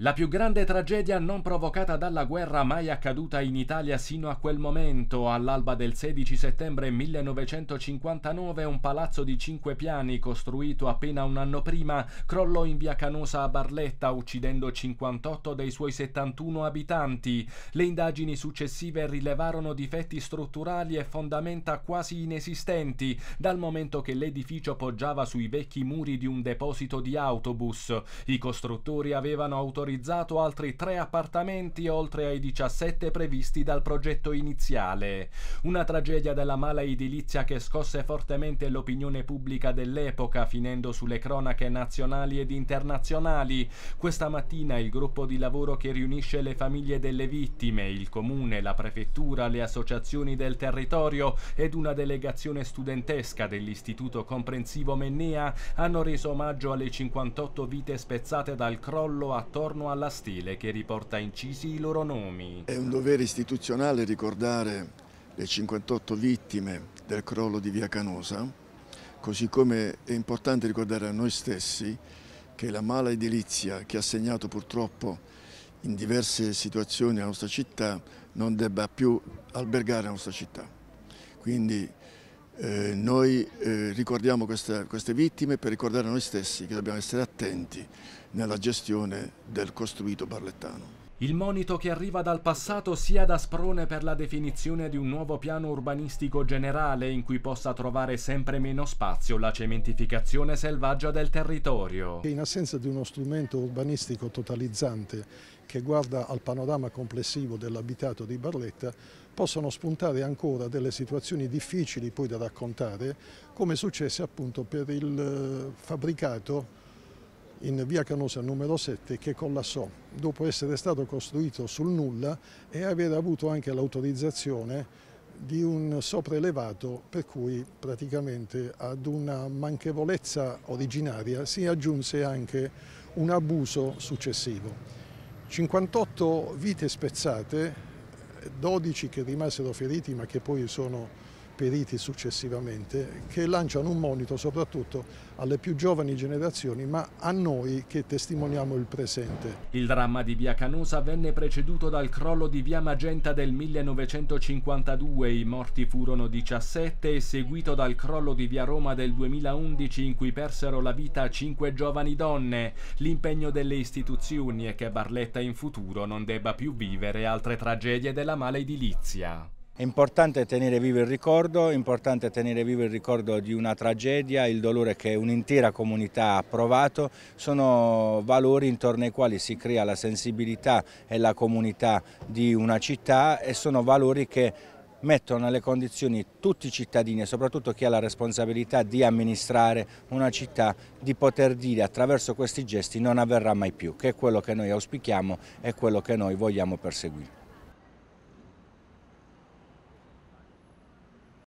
La più grande tragedia non provocata dalla guerra mai accaduta in Italia sino a quel momento, all'alba del 16 settembre 1959 un palazzo di cinque piani costruito appena un anno prima crollò in via Canosa a Barletta uccidendo 58 dei suoi 71 abitanti. Le indagini successive rilevarono difetti strutturali e fondamenta quasi inesistenti dal momento che l'edificio poggiava sui vecchi muri di un deposito di autobus. I costruttori avevano autorizzato valorizzato altri tre appartamenti oltre ai 17 previsti dal progetto iniziale. Una tragedia della mala edilizia che scosse fortemente l'opinione pubblica dell'epoca, finendo sulle cronache nazionali ed internazionali. Questa mattina il gruppo di lavoro che riunisce le famiglie delle vittime, il comune, la prefettura, le associazioni del territorio ed una delegazione studentesca dell'Istituto Comprensivo Mennea hanno reso omaggio alle 58 vite spezzate dal crollo attorno attorno alla stele che riporta incisi i loro nomi. È un dovere istituzionale ricordare le 58 vittime del crollo di Via Canosa, così come è importante ricordare a noi stessi che la mala edilizia che ha segnato purtroppo in diverse situazioni la nostra città non debba più albergare la nostra città. Quindi eh, noi eh, ricordiamo questa, queste vittime per ricordare a noi stessi che dobbiamo essere attenti nella gestione del costruito barlettano. Il monito che arriva dal passato sia da sprone per la definizione di un nuovo piano urbanistico generale in cui possa trovare sempre meno spazio la cementificazione selvaggia del territorio. In assenza di uno strumento urbanistico totalizzante che guarda al panorama complessivo dell'abitato di Barletta, possono spuntare ancora delle situazioni difficili poi da raccontare, come successe appunto per il eh, fabbricato in via Canosa numero 7 che collassò dopo essere stato costruito sul nulla e aver avuto anche l'autorizzazione di un sopraelevato per cui praticamente ad una manchevolezza originaria si aggiunse anche un abuso successivo. 58 vite spezzate, 12 che rimasero feriti ma che poi sono periti successivamente, che lanciano un monito soprattutto alle più giovani generazioni, ma a noi che testimoniamo il presente. Il dramma di Via Canosa venne preceduto dal crollo di Via Magenta del 1952, i morti furono 17, e seguito dal crollo di Via Roma del 2011 in cui persero la vita cinque giovani donne. L'impegno delle istituzioni è che Barletta in futuro non debba più vivere altre tragedie della mala edilizia. È importante tenere vivo il ricordo, è importante tenere vivo il ricordo di una tragedia, il dolore che un'intera comunità ha provato, sono valori intorno ai quali si crea la sensibilità e la comunità di una città e sono valori che mettono nelle condizioni tutti i cittadini e soprattutto chi ha la responsabilità di amministrare una città di poter dire attraverso questi gesti non avverrà mai più, che è quello che noi auspichiamo e quello che noi vogliamo perseguire.